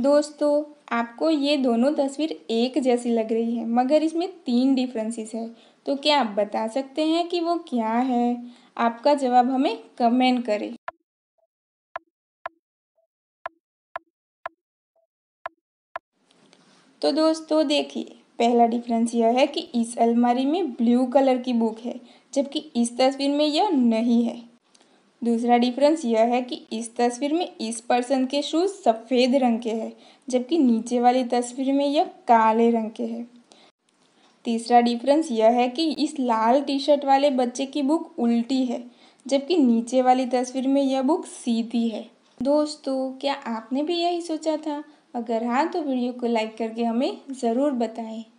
दोस्तों आपको ये दोनों तस्वीर एक जैसी लग रही है मगर इसमें तीन डिफरेंसेस है तो क्या आप बता सकते हैं कि वो क्या है आपका जवाब हमें कमेंट करें तो दोस्तों देखिए पहला डिफरेंस यह है कि इस अलमारी में ब्लू कलर की बुक है जबकि इस तस्वीर में यह नहीं है दूसरा डिफरेंस यह है कि इस तस्वीर में इस पर्सन के शूज सफ़ेद रंग के हैं जबकि नीचे वाली तस्वीर में यह काले रंग के हैं तीसरा डिफरेंस यह है कि इस लाल टी शर्ट वाले बच्चे की बुक उल्टी है जबकि नीचे वाली तस्वीर में यह बुक सीधी है दोस्तों क्या आपने भी यही सोचा था अगर हाँ तो वीडियो को लाइक करके हमें ज़रूर बताएं